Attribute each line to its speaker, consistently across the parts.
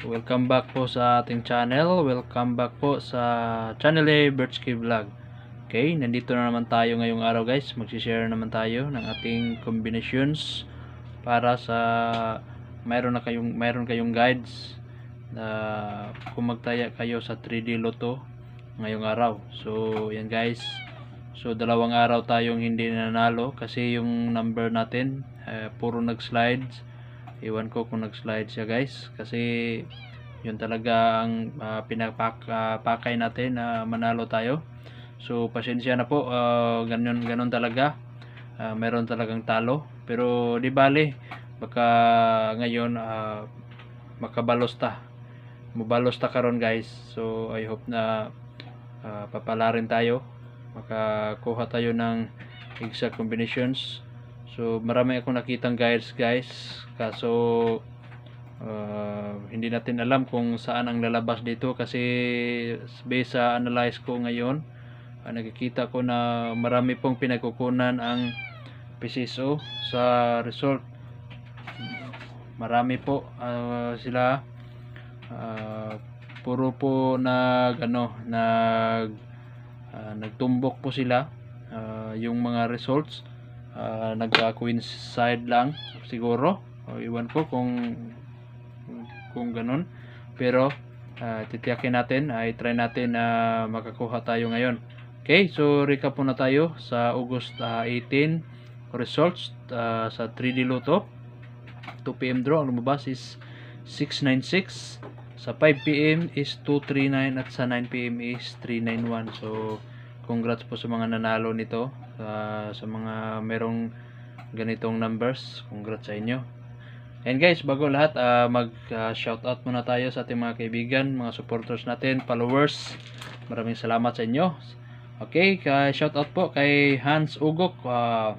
Speaker 1: Welcome back po sa ating channel. Welcome back po sa channel A Birchkey Vlog. Okay, nandito na naman tayo ngayong araw guys. Magsishare naman tayo ng ating combinations para sa mayroon na kayong mayroon kayong guides na kumagtaya kayo sa 3D Lotto ngayong araw. So, yan guys. So, dalawang araw tayong hindi nanalo kasi yung number natin uh, puro nag-slides Iwan ko kung nag-slide siya guys. Kasi yun talaga ang uh, ah, pinapakay uh, natin na uh, manalo tayo. So pasensya na po. Uh, ah, ganyan, ganun talaga. Uh, meron talagang talo. Pero di bale. Baka ngayon uh, makabalos mabalos ta karon guys so I hope na uh, papala rin tayo makakuha tayo ng exact combinations So marami akong nakitang guides guys. Kaso uh, hindi natin alam kung saan ang lalabas dito kasi based sa analyze ko ngayon, uh, nakikita ko na marami pong pinagkukunan ang PCSO sa result. Marami po uh, sila uh, puro po nag ano nag uh, nagtumbok po sila uh, yung mga results uh, ah, nagka-coincide lang siguro o iwan ko kung kung ganun pero uh, titiyakin natin ay try natin na uh, makakuha tayo ngayon okay so recap po na tayo sa August uh, ah, 18 results uh, sa 3D Lotto 2pm draw ang lumabas is 696 sa 5pm is 239 at sa 9pm is 391 so congrats po sa mga nanalo nito uh, sa mga merong ganitong numbers congrats sa inyo and guys bago lahat uh, mag uh, ah, shout out muna tayo sa ating mga kaibigan mga supporters natin followers maraming salamat sa inyo okay kay shout out po kay Hans Ugok uh,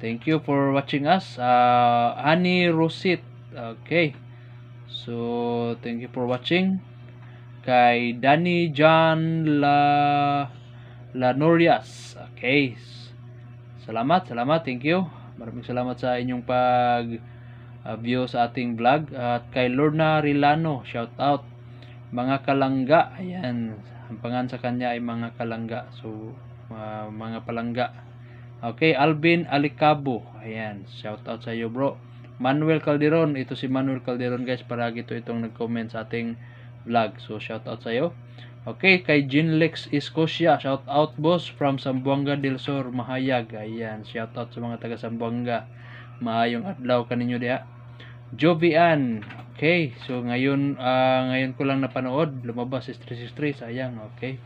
Speaker 1: thank you for watching us uh, Annie Rosit okay so thank you for watching kay Danny John La Lanorias. Okay. Salamat, salamat. Thank you. Maraming salamat sa inyong pag uh, view sa ating vlog. At kay Lorna Rilano, shout out. Mga kalangga, ayan. Hampangan sa kanya ay mga kalangga. So, uh, mga palangga. Okay, Alvin Alicabo. Ayan, shout out sa iyo bro. Manuel Calderon, ito si Manuel Calderon guys, Para gito itong nag-comment sa ating vlog. So, shout out sa iyo. Okay, kay Junlex Escocia. Shout out boss from Sambuanga del Sur, Mahayag. Ayan, shout out sa mga taga Sambuanga. Maayong adlaw kaninyo diha. Jovian. Okay, so ngayon uh, ngayon ko lang napanood. Lumabas is 363. Sayang, okay.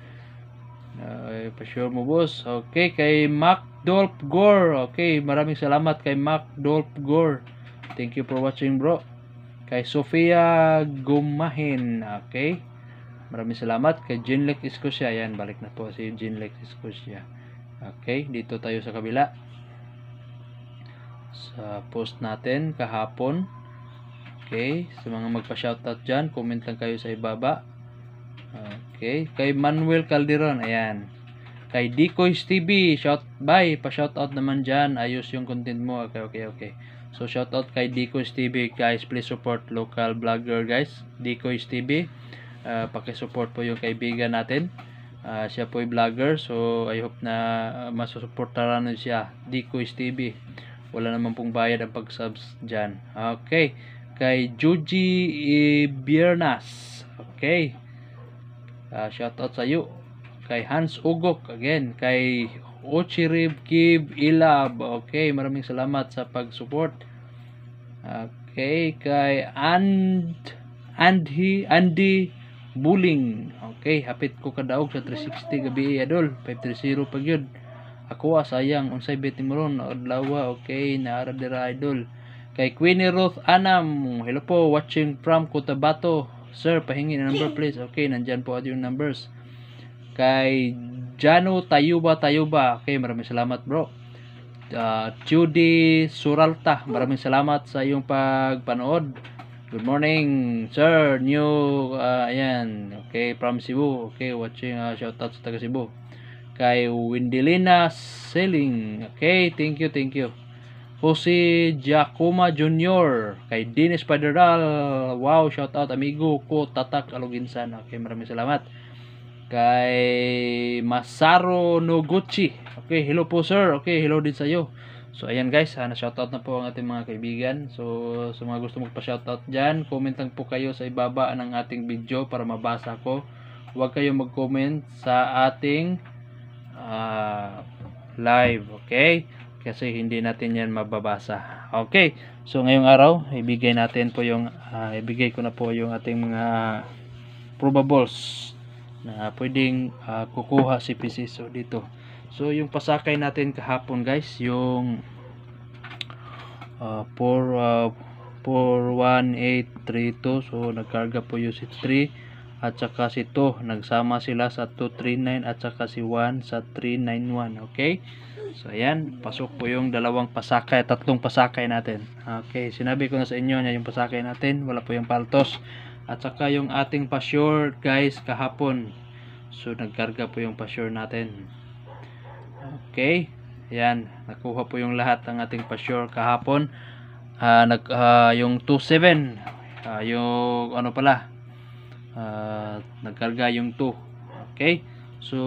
Speaker 1: Uh, ah, pa-sure mo boss. Okay, kay Mac Dolph Gore. Okay, maraming salamat kay Mac Dolph Gore. Thank you for watching bro. Kay Sofia Gumahin. Okay. Maraming salamat kay Jinlek Escocia. Ayan, balik na po si Jinlek Escocia. Okay, dito tayo sa kabila. Sa post natin kahapon. Okay, sa mga magpa-shoutout dyan, comment lang kayo sa ibaba. Okay, kay Manuel Calderon. Ayan. Kay Decoys TV, shout bye, pa-shoutout naman dyan. Ayos yung content mo. Okay, okay, okay. So shout out kay Dico's TV, guys. Please support local vlogger, guys. Dico's TV uh, ah, support po yung kaibigan natin uh, siya po ay vlogger so I hope na ah, masusuportaran na siya Decoys TV wala naman pong bayad ang pag-subs dyan okay kay Juji Ibiernas okay uh, shout out sa iyo kay Hans Ugok again kay Ochirib Kib Ilab okay maraming salamat sa pag-support okay kay And Andy Andy Buling. Okay, hapit ko kadaog sa 360 gabi adol. 530 pag yun. Ako sayang unsay betting ron adlaw okay naara dira idol. Kay Queenie Ruth Anam, hello po watching from Cotabato. Sir, pahingi na number please. Okay, nandiyan po yung numbers. Kay Jano Tayuba Tayuba. Okay, maraming salamat bro. Uh, Judy Suralta, maraming salamat sa iyong pagpanood. Good morning, sir. New, uh, ayan, okay, from Cebu. Okay, watching, uh, shout sa taga Cebu. Kay Windelina Selling. Okay, thank you, thank you. Jose Giacoma Jr. Kay Dennis Paderal. Wow, shoutout. amigo ko, Tatak Aluginsan. Okay, maraming salamat. Kay Masaro Noguchi. Okay, hello po, sir. Okay, hello din sa iyo. So ayan guys, sana ah, shoutout na po ang ating mga kaibigan. So sa mga gusto magpa-shoutout diyan, comment lang po kayo sa ibaba ng ating video para mabasa ko. Huwag kayong mag-comment sa ating uh, live, okay? Kasi hindi natin 'yan mababasa. Okay. So ngayong araw, ibigay natin po yung uh, ibigay ko na po yung ating mga probables na pwedeng uh, kukuha si PC. So dito. So yung pasakay natin kahapon guys, yung uh, 4 uh, 41832. So nagkarga po yung si 3 at saka si 2. Nagsama sila sa 239 at saka si 1 sa 391. Okay? So ayan, pasok po yung dalawang pasakay, tatlong pasakay natin. Okay, sinabi ko na sa inyo na yung pasakay natin, wala po yung paltos. At saka yung ating pasure guys kahapon. So nagkarga po yung pasure natin. Okay? Ayan, nakuha po yung lahat ng ating pasure kahapon. Uh, nag, uh, yung 2.7, uh, ah, yung ano pala, uh, nagkarga yung 2. Okay? So,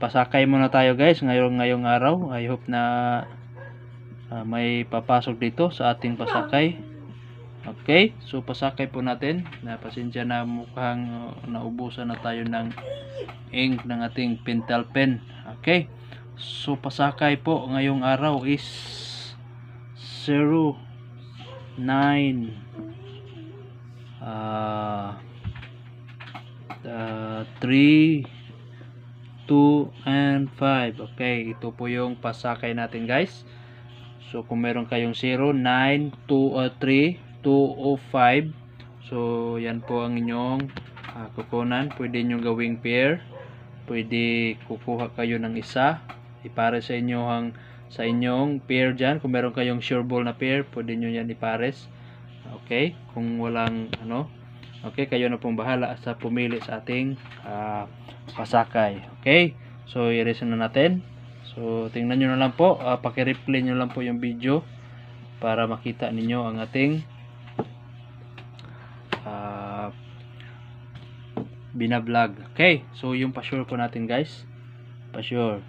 Speaker 1: pasakay muna tayo guys ngayong ngayong araw. I hope na uh, may papasok dito sa ating pasakay. Okay? So, pasakay po natin. Napasensya na mukhang uh, naubusan na tayo ng ink ng ating pentel pen. Okay? So pasakay po ngayong araw is 09 9 uh, uh, 3 2 and 5 okay ito po yung pasakay natin guys so kung meron kayong 0 9 2 or 3 2 o 5 so yan po ang inyong uh, kukunan pwede nyo gawing pair pwede kukuha kayo ng isa ipares eh, sa inyo ang sa inyong pair diyan Kung meron kayong sure ball na pair, pwede niyo yan ipares. Okay? Kung walang ano. Okay, kayo na pong bahala sa pumili sa ating uh, pasakay. Okay? So, i-reason na natin. So, tingnan niyo na lang po. Uh, Paki-replay niyo lang po yung video para makita ninyo ang ating uh, ah, binablog. Okay? So, yung pa-sure po natin guys. Pa-sure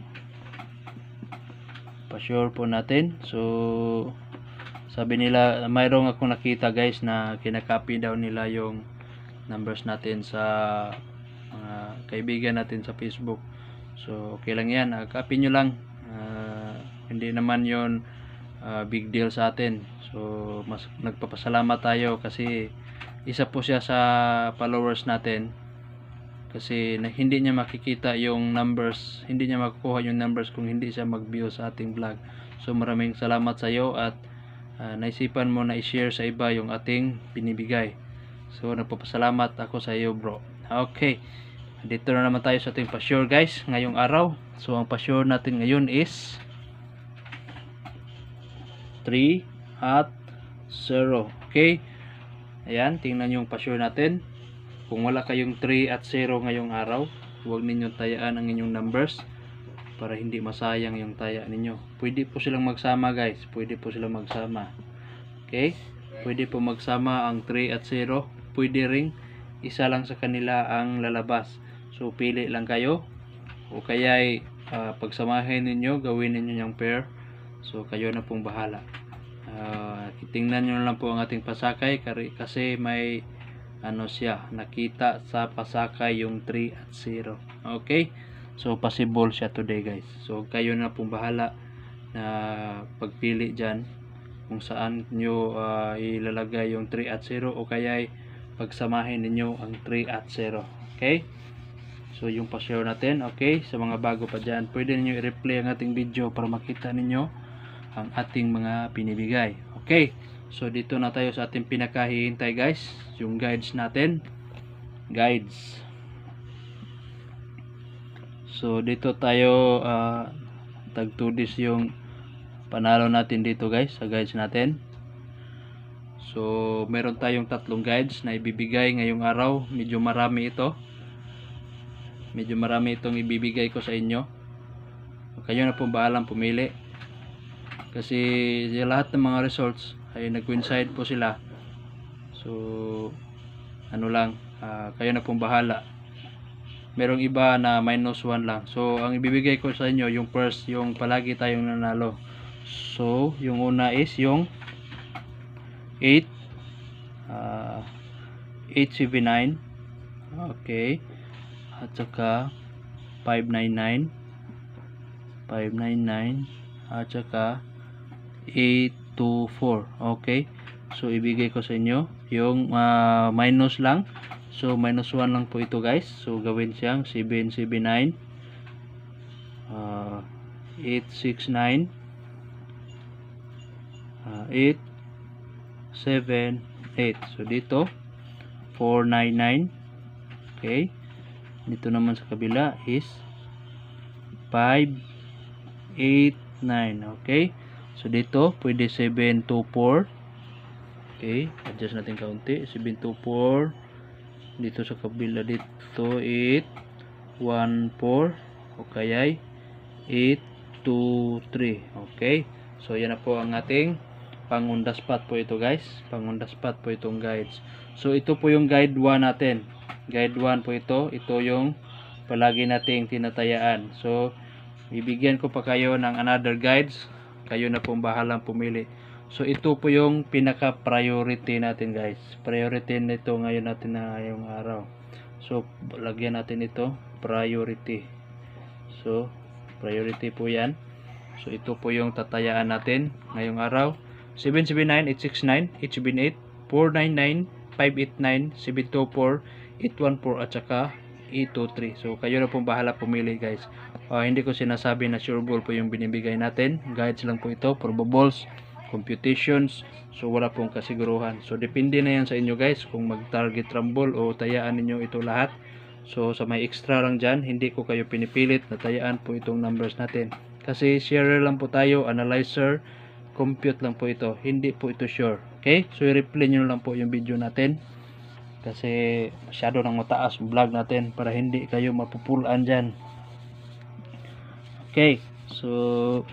Speaker 1: pa-sure po natin. So, sabi nila, mayroong akong nakita guys na kinakopy daw nila yung numbers natin sa mga kaibigan natin sa Facebook. So, okay lang yan. Uh, ah, copy nyo lang. Uh, hindi naman yon uh, ah, big deal sa atin. So, mas nagpapasalamat tayo kasi isa po siya sa followers natin kasi na, hindi niya makikita yung numbers hindi niya makukuha yung numbers kung hindi siya mag view sa ating vlog so maraming salamat sa iyo at uh, naisipan mo na i-share sa iba yung ating binibigay so nagpapasalamat ako sa iyo bro okay dito na naman tayo sa ating pasure guys ngayong araw so ang pasure natin ngayon is 3 at 0 okay ayan tingnan yung pasure natin kung wala kayong 3 at 0 ngayong araw, huwag ninyong tayaan ang inyong numbers para hindi masayang yung taya ninyo. Pwede po silang magsama guys. Pwede po silang magsama. Okay? Pwede po magsama ang 3 at 0. Pwede ring isa lang sa kanila ang lalabas. So pili lang kayo. O kaya uh, ah, pagsamahin ninyo, gawin ninyo yung pair. So kayo na pong bahala. Uh, tingnan nyo lang po ang ating pasakay kasi may ano siya nakita sa pasaka yung 3 at 0 okay so possible siya today guys so kayo na pong bahala na pagpili dyan kung saan nyo uh, ilalagay yung 3 at 0 o kaya pagsamahin ninyo ang 3 at 0 okay so yung pa-share natin okay sa mga bago pa dyan pwede niyo i-replay ang ating video para makita ninyo ang ating mga pinibigay okay So dito na tayo sa ating pinakahihintay guys, yung guides natin. Guides. So dito tayo uh, ah, tag 2 days yung panalo natin dito guys sa guides natin. So meron tayong tatlong guides na ibibigay ngayong araw. Medyo marami ito. Medyo marami itong ibibigay ko sa inyo. Kayo na po ba pumili? Kasi lahat ng mga results ay nag-coincide po sila so ano lang uh, kayo na pong bahala merong iba na minus 1 lang so ang ibibigay ko sa inyo yung first yung palagi tayong nanalo so yung una is yung 8 uh, 879 okay at saka 599 599 at saka 8 to 4 okay so ibigay ko sa inyo yung uh, minus lang so minus 1 lang po ito guys so gawin siyang 779 uh, 869 uh, 8 7 8 so dito 499 okay dito naman sa kabila is 589 8 9 okay So dito, pwede 724. Okay, adjust natin kaunti. 724. Dito sa kabila dito 8 14 o kaya 8 2 Okay. So yan na po ang ating pangundas spot po ito guys. Pangundas spot po itong guides. So ito po yung guide 1 natin. Guide 1 po ito. Ito yung palagi nating tinatayaan. So bibigyan ko pa kayo ng another guides kayo na pong bahalang pumili. So ito po yung pinaka priority natin guys. Priority nito ngayon natin na ngayong araw. So lagyan natin ito priority. So priority po 'yan. So ito po yung tatayaan natin ngayong araw. 779 869 878 499 589 724 814 at saka 823. E so kayo na pong bahala pumili guys. Uh, hindi ko sinasabi na sure ball po yung binibigay natin. Guides lang po ito, probables, computations. So wala pong kasiguruhan. So depende na yan sa inyo guys kung mag-target rumble o tayaan ninyo ito lahat. So sa may extra lang dyan, hindi ko kayo pinipilit na tayaan po itong numbers natin. Kasi share lang po tayo, analyzer, compute lang po ito. Hindi po ito sure. Okay? So i-replay nyo lang po yung video natin kasi masyado nang mataas yung vlog natin para hindi kayo mapupulaan dyan okay so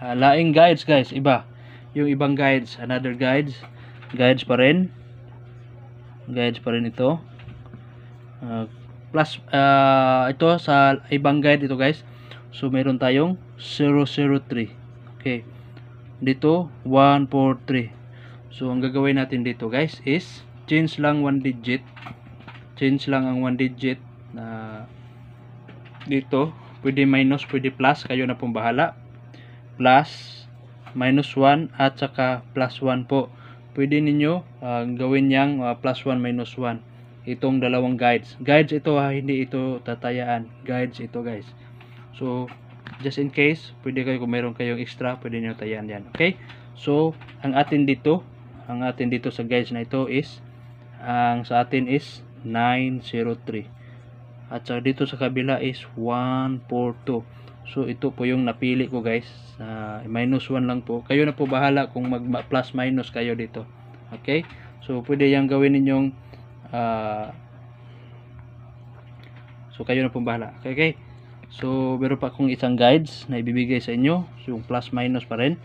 Speaker 1: laing guides guys iba yung ibang guides another guides guides pa rin guides pa rin ito uh, plus uh, ito sa ibang guide ito guys so meron tayong 003 okay dito 143 so ang gagawin natin dito guys is change lang one digit change lang ang one digit na dito pwede minus pwede plus kayo na pong bahala plus minus 1 at saka plus 1 po pwede ninyo uh, gawin yang uh, ah, plus 1 minus 1 itong dalawang guides guides ito ha ah, hindi ito tatayaan guides ito guys so just in case pwede kayo kung meron kayong extra pwede niyo tayaan yan okay so ang atin dito ang atin dito sa guides na ito is ang sa atin is 903 at sa dito sa kabila is 142 so ito po yung napili ko guys uh, minus 1 lang po kayo na po bahala kung mag plus minus kayo dito okay so pwede yung gawin ninyong uh, so kayo na po bahala okay, okay. so meron pa akong isang guides na ibibigay sa inyo so yung plus minus pa rin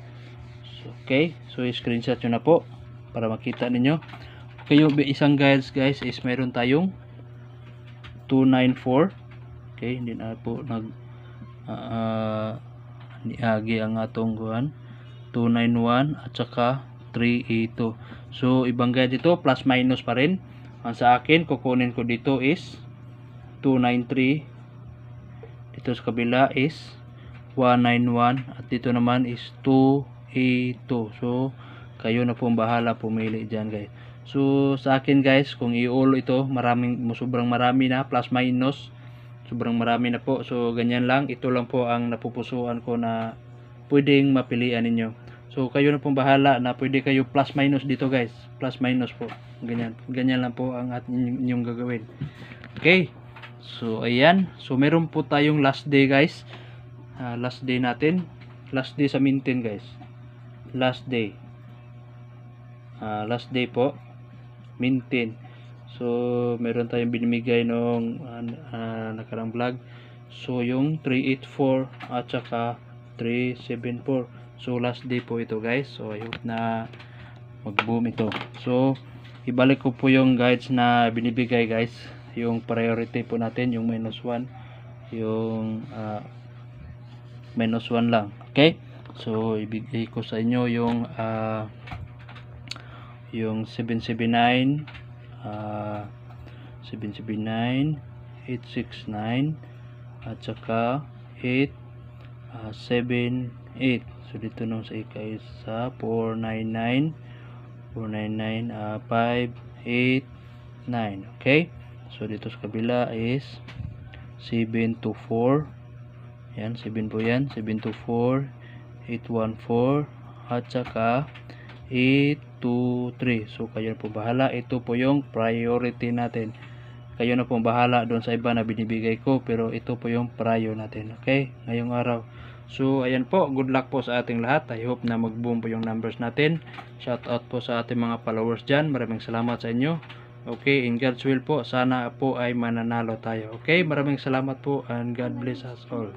Speaker 1: so, okay so screenshot nyo na po para makita ninyo kayo isang guides guys is meron tayong 294 okay hindi na po nag uh, ah, ah, niagi ang atong kuhan 291 at saka 382 so ibang guide dito plus minus pa rin ang sa akin kukunin ko dito is 293 dito sa kabila is 191 at dito naman is 282 so kayo na pong bahala pumili dyan guys So sa akin guys, kung i-all ito, maraming sobrang marami na plus minus. Sobrang marami na po. So ganyan lang, ito lang po ang napupusuan ko na pwedeng mapilian ninyo. So kayo na pong bahala na pwede kayo plus minus dito guys. Plus minus po. Ganyan. Ganyan lang po ang at inyong gagawin. Okay. So ayan. So meron po tayong last day guys. Uh, last day natin. Last day sa maintain guys. Last day. Uh, last day po maintain so meron tayong binimigay nung uh, ah, uh, ah, nakarang vlog so yung 384 at saka 374 so last day po ito guys so I hope na mag boom ito so ibalik ko po yung guides na binibigay guys yung priority po natin yung minus 1 yung uh, minus 1 lang okay so ibigay ko sa inyo yung uh, yung 779 uh, 779 869 at saka 8 uh, 78 so dito nung sa ika is sa 499 499 uh, 589 okay so dito sa kabila is 724 yan 7 po yan 724 814 at saka 8, 3. So, kayo na po bahala. Ito po yung priority natin. Kayo na po bahala doon sa iba na binibigay ko. Pero ito po yung prior natin. Okay? Ngayong araw. So, ayan po. Good luck po sa ating lahat. I hope na mag-boom po yung numbers natin. Shout out po sa ating mga followers dyan. Maraming salamat sa inyo. Okay, in God's will po, sana po ay mananalo tayo. Okay, maraming salamat po and God bless us all.